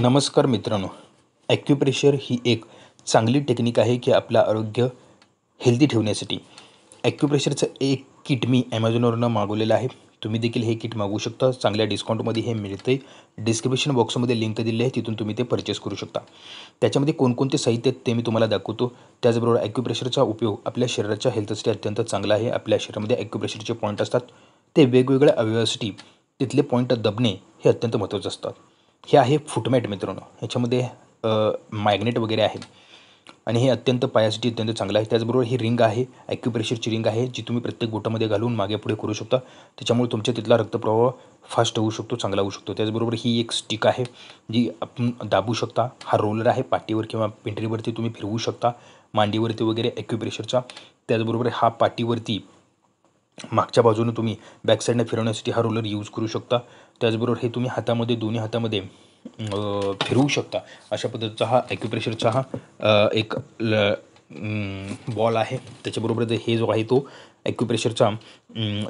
नमस्कार मित्रांनो ॲक्युप्रेशर ही एक चांगली टेक्निक आहे की आपलं आरोग्य हेल्दी ठेवण्यासाठी ॲक्युप्रेशरचं एक किट मी ॲमेझॉनवरनं मागवलेलं आहे तुम्ही देखील हे किट मागवू शकता चांगल्या डिस्काउंटमध्ये हे मिळते डिस्क्रिप्शन बॉक्समध्ये लिंक दिली आहे तिथून तुम्ही ते परचेस करू शकता त्याच्यामध्ये कोणकोणते साहित्य आहेत ते मी तुम्हाला दाखवतो त्याचबरोबर ॲक्युप्रेशरचा उपयोग आपल्या शरीराच्या हेल्थसाठी अत्यंत चांगला आहे आपल्या शरीरामध्ये ॲक्युप्रेशरचे पॉईंट असतात ते वेगवेगळ्या अवयवासाठी तिथले पॉईंट दबणे हे अत्यंत महत्त्वाचं असतात हे आहे फुटमॅट मित्रांनो ह्याच्यामध्ये मॅग्नेट वगैरे आहे आणि हे अत्यंत पायासिटी अत्यंत चांगलं आहे त्याचबरोबर ही रिंग आहे ॲक्युप्रेशरची रिंग आहे जी तुम्ही प्रत्येक गोटामध्ये घालून मागे पुढे करू शकता त्याच्यामुळे तुमच्या तिथला रक्तप्रवाह फास्ट होऊ शकतो चांगला होऊ शकतो त्याचबरोबर ही एक स्टिक आहे जी आपण दाबू शकता हा रोलर आहे पाटीवर किंवा पिंटरीवरती तुम्ही फिरवू शकता मांडीवरती वगैरे ॲक्युप्रेशरचा त्याचबरोबर हा पाटीवरती मागच्या बाजूने तुम्ही बॅकसाईडने फिरवण्यासाठी हा रोलर यूज करू शकता त्याचबरोबर हे तुम्ही हातामध्ये दोन्ही हातामध्ये फिरवू शकता अशा पद्धतीचा हा ॲक्युप्रेशरचा हा एक ल बॉल आहे त्याच्याबरोबर हे जो आहे तो ॲक्युप्रेशरचा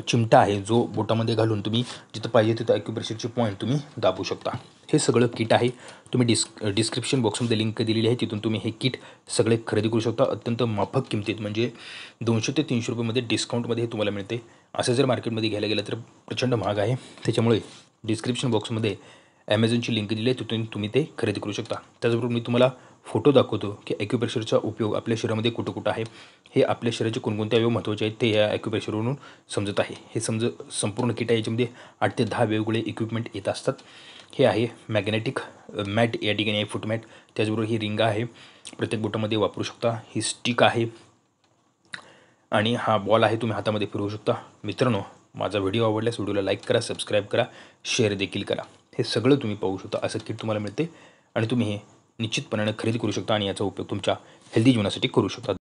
चिमटा आहे जो बोटामध्ये घालून तुम्ही जिथं पाहिजे तिथं ॲक्युप्रेशरचे पॉईंट तुम्ही दाबू शकता हे सगळं किट आहे तुम्ही डिस्क डिस्क्रिप्शन बॉक्समध्ये लिंक दिलेली आहे तिथून तुम्ही हे किट सगळे खरेदी करू शकता अत्यंत माफक किमतीत म्हणजे दोनशे ते तीनशे रुपयेमध्ये डिस्काउंटमध्ये हे तुम्हाला मिळते असं जर मार्केटमध्ये घ्यायला गेलं तर प्रचंड महाग आहे त्याच्यामुळे डिस्क्रिप्शन बॉक्समध्ये ॲमेझॉनची लिंक दिली आहे तिथून तुम्ही ते खरेदी करू शकता त्याचबरोबर मी तुम्हाला फोटो दाखवतो की ॲक्युप्रेशरचा उपयोग आपल्या शरीरामध्ये कुठं कुठं आहे हे आपल्या शरीराचे कोणकोणते अवयव महत्त्वाचे आहेत ते या ॲक्युप्रेशरवरून समजत आहे हे समज संपूर्ण किट आहे याच्यामध्ये आठ ते दहा वेगवेगळे इक्विपमेंट येत असतात हे आहे मॅग्नेटिक मॅट या ठिकाणी आहे फुटमॅट त्याचबरोबर ही रिंग आहे प्रत्येक बोटामध्ये वापरू शकता ही स्टिक आहे आणि हा बॉल आहे तुम्ही हातामध्ये फिरवू शकता मित्रांनो माझा व्हिडिओ आवडल्यास व्हिडिओला लाईक करा सबस्क्राईब करा शेअर देखील करा हे सगळं तुम्ही पाहू शकता असं किट तुम्हाला मिळते आणि तुम्ही हे निश्चितपणे खरेदी करू शकता आणि याचा उपयोग तुमच्या हेल्दी जीवनासाठी करू शकता